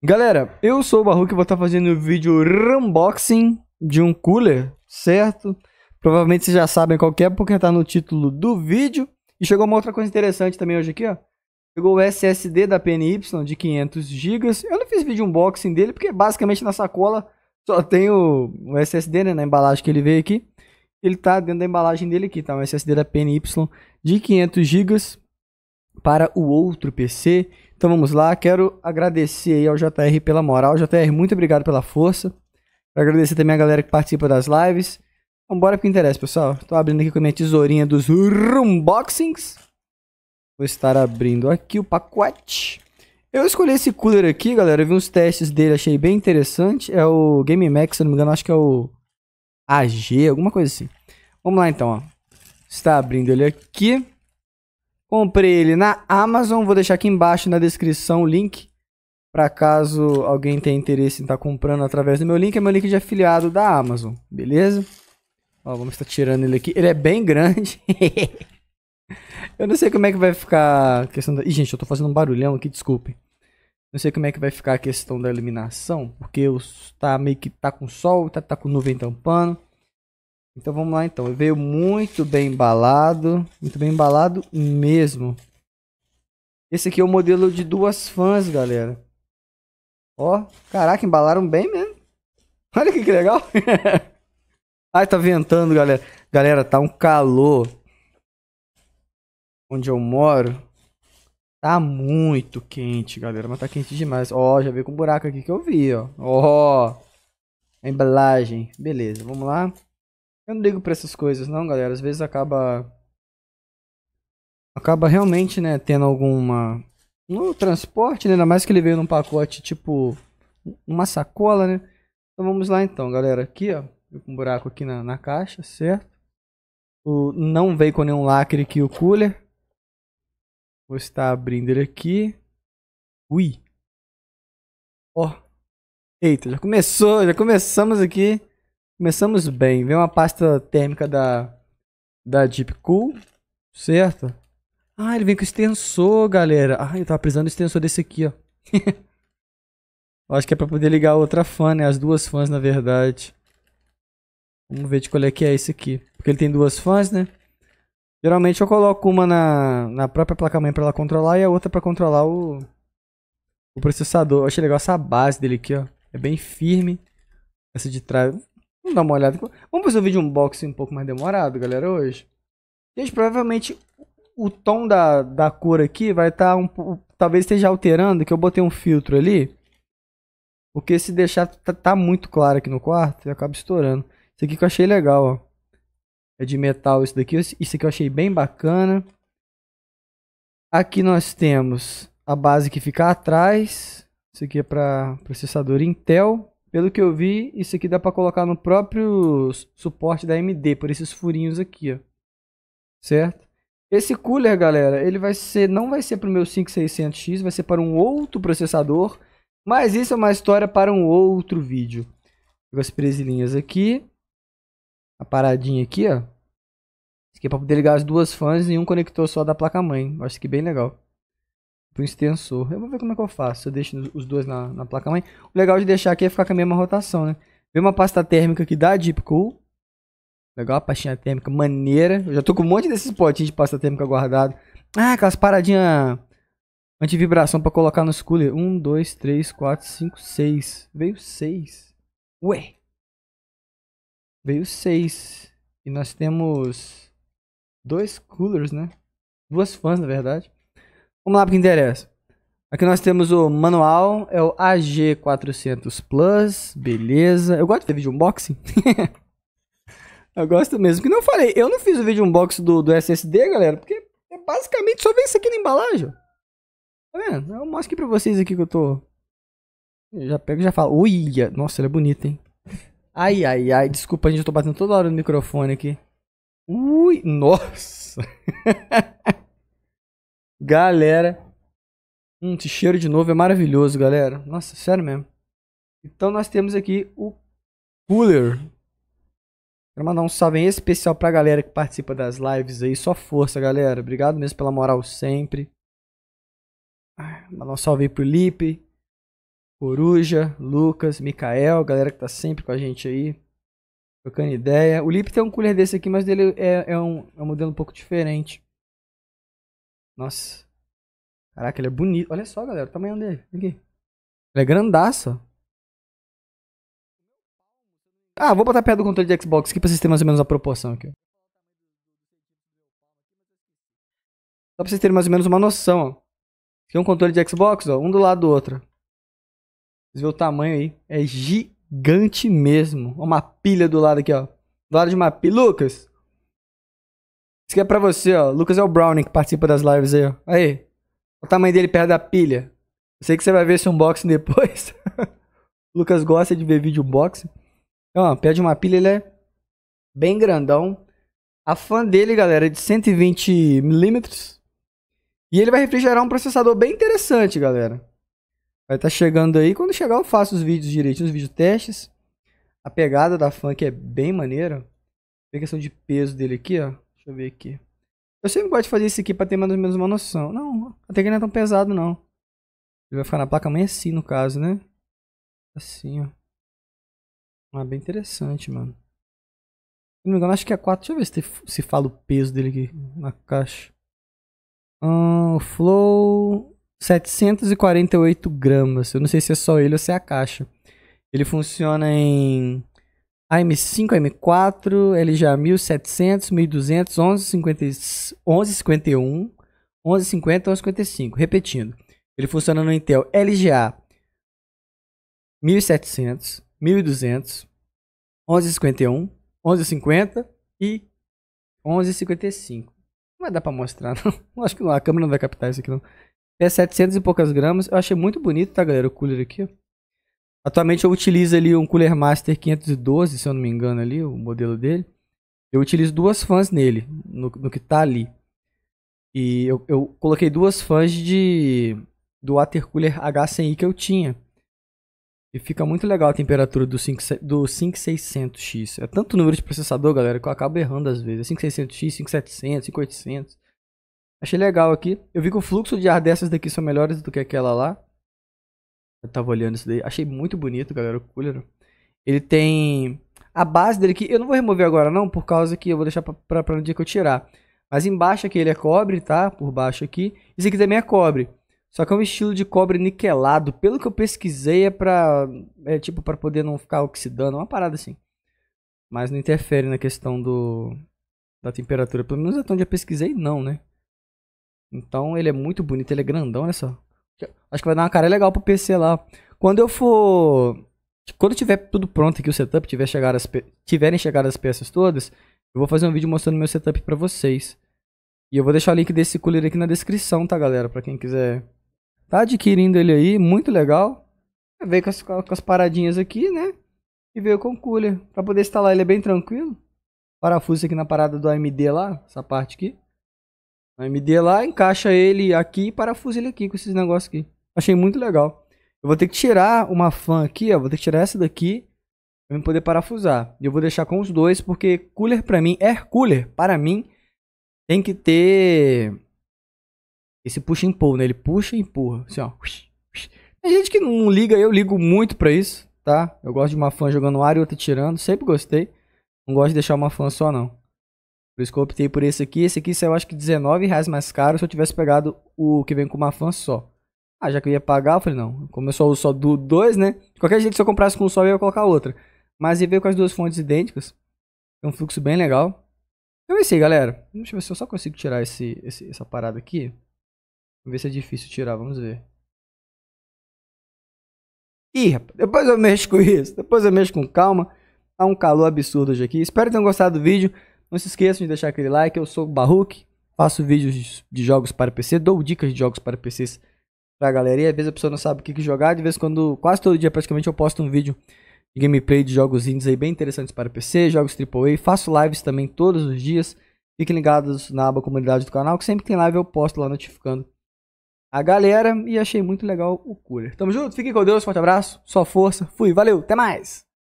Galera, eu sou o Barro que vou estar fazendo o vídeo unboxing de um cooler, certo? Provavelmente vocês já sabem qual é, porque está no título do vídeo. E chegou uma outra coisa interessante também hoje aqui, ó. Chegou o SSD da PNY de 500 GB. Eu não fiz vídeo unboxing dele, porque basicamente na sacola só tem o, o SSD, né? Na embalagem que ele veio aqui. Ele está dentro da embalagem dele aqui, tá? Um SSD da PNY de 500 GB para o outro PC. Então vamos lá, quero agradecer aí ao JR pela moral. JR, muito obrigado pela força. Quero agradecer também a galera que participa das lives. Então bora que interessa, pessoal. Tô abrindo aqui com a minha tesourinha dos unboxings. Vou estar abrindo aqui o pacote. Eu escolhi esse cooler aqui, galera. Eu vi uns testes dele, achei bem interessante. É o Game Max, se não me engano, acho que é o AG, alguma coisa assim. Vamos lá então, ó. Está abrindo ele aqui. Comprei ele na Amazon, vou deixar aqui embaixo na descrição o link. Para caso alguém tenha interesse em estar tá comprando através do meu link, é meu link de afiliado da Amazon, beleza? Ó, vamos estar tirando ele aqui. Ele é bem grande. eu não sei como é que vai ficar a questão da. Ih, gente, eu tô fazendo um barulhão aqui, desculpe. Não sei como é que vai ficar a questão da iluminação, porque eu tá meio que tá com sol, tá, tá com nuvem tampando. Então vamos lá então. Ele veio muito bem embalado. Muito bem embalado mesmo. Esse aqui é o modelo de duas fãs, galera. Ó, caraca, embalaram bem mesmo. Olha que legal. Ai, tá ventando, galera. Galera, tá um calor. Onde eu moro. Tá muito quente, galera. Mas tá quente demais. Ó, já veio com um buraco aqui que eu vi, ó. Ó. A embalagem. Beleza, vamos lá. Eu não ligo pra essas coisas, não, galera. Às vezes acaba. Acaba realmente, né, tendo alguma. No transporte, né? Ainda mais que ele veio num pacote tipo. Uma sacola, né? Então vamos lá então, galera. Aqui, ó. Um buraco aqui na, na caixa, certo? O, não veio com nenhum lacre aqui o cooler. Vou estar abrindo ele aqui. Ui. Ó. Eita, já começou, já começamos aqui. Começamos bem. Vem uma pasta térmica da, da Deep Cool, certo? Ah, ele vem com extensor, galera. Ah, eu tava precisando do extensor desse aqui, ó. acho que é pra poder ligar outra fan, né? As duas fãs, na verdade. Vamos ver de qual é que é esse aqui. Porque ele tem duas fãs, né? Geralmente eu coloco uma na, na própria placa-mãe pra ela controlar e a outra pra controlar o, o processador. Eu achei legal essa base dele aqui, ó. É bem firme. Essa de trás. Vamos dar uma olhada. Vamos fazer um vídeo unboxing um pouco mais demorado, galera, hoje. Gente, provavelmente o tom da, da cor aqui vai estar tá um Talvez esteja alterando, que eu botei um filtro ali. Porque se deixar tá, tá muito claro aqui no quarto, acaba estourando. Isso aqui que eu achei legal, ó. É de metal isso daqui. Isso aqui eu achei bem bacana. Aqui nós temos a base que fica atrás. Isso aqui é para processador Intel. Pelo que eu vi, isso aqui dá para colocar no próprio suporte da AMD, por esses furinhos aqui, ó. Certo? Esse cooler, galera, ele vai ser, não vai ser para o meu 5600X, vai ser para um outro processador. Mas isso é uma história para um outro vídeo. Pego as presilhinhas aqui. A paradinha aqui, ó. Isso aqui é para poder ligar as duas fãs em um conector só da placa-mãe. Acho que bem legal pro extensor. Eu vou ver como é que eu faço, se eu deixo os dois na, na placa-mãe. O legal de deixar aqui é ficar com a mesma rotação, né? Vem uma pasta térmica aqui da Deep Cool. Legal, a pastinha térmica maneira. Eu já tô com um monte desses potinhos de pasta térmica guardado. Ah, aquelas paradinhas antivibração pra colocar nos cooler. Um, dois, três, quatro, cinco, seis. Veio seis. Ué. Veio seis. E nós temos dois coolers, né? Duas fãs, na verdade. Vamos lá para o que interessa. Aqui nós temos o manual, é o AG400 Plus, beleza. Eu gosto de ver vídeo unboxing. eu gosto mesmo. Que não falei, eu não fiz o vídeo unboxing do, do SSD, galera, porque é basicamente só ver isso aqui na embalagem. Tá vendo? Eu mostro aqui pra vocês aqui que eu tô... Eu já pego e já falo. Ui, nossa, ele é bonito, hein? Ai, ai, ai, desculpa, gente, eu tô batendo toda hora no microfone aqui. Ui, nossa. Galera. Hum, esse cheiro de novo é maravilhoso, galera. Nossa, sério mesmo. Então nós temos aqui o cooler. Quero mandar um salve especial pra galera que participa das lives aí. Só força, galera. Obrigado mesmo pela moral sempre. Ah, mandar um salve aí pro Lipe, Coruja, Lucas, Mikael, galera que tá sempre com a gente aí. Trocando ideia. O Lipe tem um cooler desse aqui, mas dele é, é, um, é um modelo um pouco diferente. Nossa. Caraca, ele é bonito. Olha só, galera, o tamanho dele. Aqui. Ele é grandaço. Ah, vou botar perto do controle de Xbox aqui pra vocês terem mais ou menos a proporção aqui. Só pra vocês terem mais ou menos uma noção, ó. Aqui é um controle de Xbox, ó, um do lado do outro. Vocês vêem o tamanho aí. É gigante mesmo. Uma pilha do lado aqui, ó. Do lado de uma pilha. Lucas, isso aqui é pra você, ó. Lucas é o Browning que participa das lives aí, ó. Aí. O tamanho dele perto da pilha. Eu sei que você vai ver esse unboxing depois. Lucas gosta de ver vídeo unboxing. Então, ó, de uma pilha, ele é bem grandão. A fã dele, galera, é de 120 milímetros. E ele vai refrigerar um processador bem interessante, galera. Vai estar tá chegando aí. Quando chegar, eu faço os vídeos direitinho, os vídeos testes. A pegada da fan que é bem maneira. A questão de peso dele aqui, ó eu ver aqui. Eu sempre gosto de fazer isso aqui pra ter mais ou menos uma noção. Não, até que não é tão pesado, não. Ele vai ficar na placa mãe assim, no caso, né? Assim, ó. Ah, bem interessante, mano. Se não me engano, acho que é 4. Deixa eu ver se, te, se fala o peso dele aqui na caixa. Hum, flow 748 gramas. Eu não sei se é só ele ou se é a caixa. Ele funciona em am 5 am 4 LGA 1700, 1200, 1150, 1151, 1150, 1155. Repetindo, ele funciona no Intel LGA 1700, 1200, 1151, 1150 e 1155. Não vai dar pra mostrar, não. Acho que a câmera não vai captar isso aqui, não. É 700 e poucas gramas. Eu achei muito bonito, tá, galera? O cooler aqui, ó. Atualmente eu utilizo ali um Cooler Master 512, se eu não me engano ali, o modelo dele. Eu utilizo duas fãs nele, no, no que está ali. E eu, eu, coloquei duas fãs de do water cooler H100i que eu tinha. E fica muito legal a temperatura do, 5, do 5600X. É tanto número de processador, galera, que eu acabo errando às vezes. É 5600X, 5700, 5800. Achei legal aqui. Eu vi que o fluxo de ar dessas daqui são melhores do que aquela lá. Eu tava olhando isso daí. Achei muito bonito, galera, o cooler. Ele tem a base dele que eu não vou remover agora não, por causa que eu vou deixar para pra no dia que eu tirar. Mas embaixo aqui ele é cobre, tá? Por baixo aqui. Isso aqui também é cobre. Só que é um estilo de cobre niquelado. Pelo que eu pesquisei é pra... É tipo para poder não ficar oxidando. Uma parada assim. Mas não interfere na questão do... Da temperatura. Pelo menos até onde eu pesquisei, não, né? Então ele é muito bonito. Ele é grandão, olha só. Acho que vai dar uma cara legal pro PC lá. Quando eu for. Quando tiver tudo pronto aqui, o setup, tiver chegado as pe... tiverem chegado as peças todas, eu vou fazer um vídeo mostrando meu setup pra vocês. E eu vou deixar o link desse cooler aqui na descrição, tá, galera? Pra quem quiser tá adquirindo ele aí, muito legal. Veio com as, com as paradinhas aqui, né? E veio com o cooler. Pra poder instalar ele é bem tranquilo. Parafuso aqui na parada do AMD lá, essa parte aqui. Um MD lá, encaixa ele aqui e parafusa ele aqui com esses negócios aqui. Achei muito legal. Eu vou ter que tirar uma fan aqui, ó. Vou ter que tirar essa daqui pra poder parafusar. E eu vou deixar com os dois, porque cooler pra mim, air cooler, para mim, tem que ter esse puxa and pull, né? Ele puxa e empurra, assim, ó. Tem gente que não liga, eu ligo muito pra isso, tá? Eu gosto de uma fan jogando ar e outra tirando, sempre gostei. Não gosto de deixar uma fan só, não. Por isso que eu optei por esse aqui. Esse aqui saiu acho que 19 reais mais caro se eu tivesse pegado o que vem com uma fã só. Ah, já que eu ia pagar, eu falei, não, como eu só uso só do dois, né? De qualquer jeito, se eu comprasse com um só, eu ia colocar outra. Mas ele veio com as duas fontes idênticas. É um fluxo bem legal. Então é isso aí, galera. Deixa eu ver se eu só consigo tirar esse, esse essa parada aqui. Vamos ver se é difícil tirar, vamos ver. Ih, rapaz, depois eu mexo com isso. Depois eu mexo com calma. Tá um calor absurdo hoje aqui. Espero que tenham gostado do vídeo. Não se esqueçam de deixar aquele like. Eu sou o Barruque. Faço vídeos de jogos para PC. Dou dicas de jogos para PCs pra galera. E às vezes a pessoa não sabe o que, jogar. De vez em quando, quase todo dia praticamente, eu posto um vídeo de gameplay de jogos indies aí bem interessantes para PC, jogos AAA. Faço lives também todos os dias. Fiquem ligados na aba comunidade do canal, que sempre que tem live eu posto lá notificando a galera. E achei muito legal o cooler. Tamo junto, fiquem com Deus, forte abraço, só força, fui, valeu, até mais!